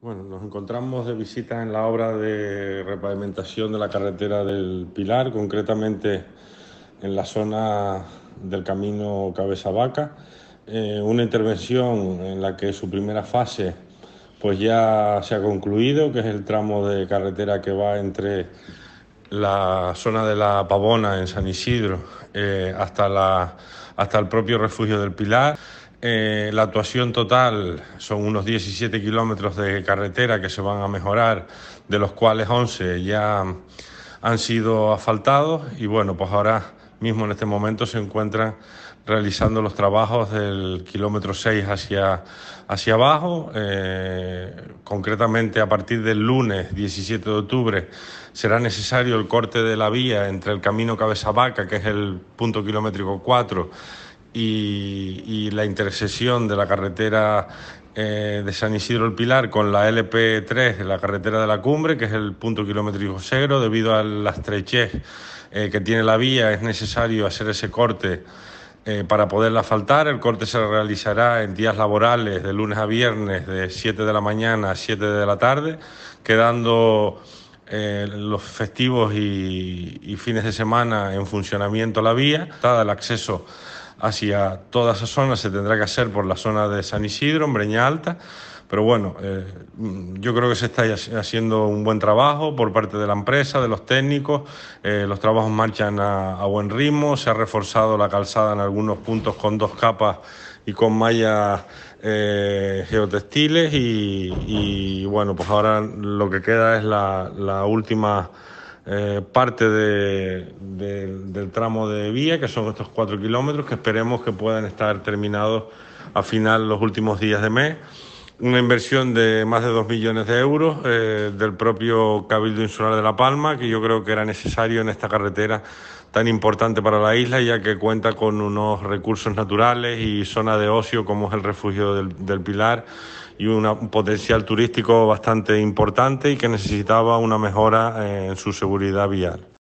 Bueno, nos encontramos de visita en la obra de repavimentación de la carretera del Pilar, concretamente en la zona del camino Cabeza Vaca. Eh, una intervención en la que su primera fase pues ya se ha concluido, que es el tramo de carretera que va entre la zona de la Pavona en San Isidro eh, hasta, hasta el propio refugio del Pilar. Eh, la actuación total son unos 17 kilómetros de carretera que se van a mejorar, de los cuales 11 ya han sido asfaltados y bueno, pues ahora mismo en este momento se encuentran realizando los trabajos del kilómetro 6 hacia, hacia abajo. Eh, concretamente, a partir del lunes 17 de octubre, será necesario el corte de la vía entre el camino Vaca, que es el punto kilométrico 4, y, y, la intersección de la carretera eh, de San Isidro el Pilar con la LP3 de la carretera de la cumbre, que es el punto kilométrico cero Debido a la estrechez eh, que tiene la vía, es necesario hacer ese corte eh, para poderla asfaltar. El corte se realizará en días laborales de lunes a viernes de 7 de la mañana a 7 de la tarde, quedando los festivos y, fines de semana en funcionamiento la vía, el acceso hacia toda esa zona, se tendrá que hacer por la zona de San Isidro, en Breña Alta. Pero bueno, eh, mm, yo creo que se está haciendo un buen trabajo por parte de la empresa, de los técnicos. Eh, los trabajos marchan a, buen ritmo. Se ha reforzado la calzada en algunos puntos con dos capas y con mallas eh, geotextiles. Y, bueno, pues ahora lo que queda es la, la última eh, parte del tramo de vía, que son estos cuatro kilómetros, que esperemos que puedan estar terminados a final los últimos días de mes una inversión de más de 2 millones de euros eh, del propio Cabildo Insular de La Palma, que yo creo que era necesario en esta carretera tan importante para la isla, ya que cuenta con unos recursos naturales y zona de ocio como es el refugio del, Pilar y un potencial turístico bastante importante y que necesitaba una mejora eh, en su seguridad vial.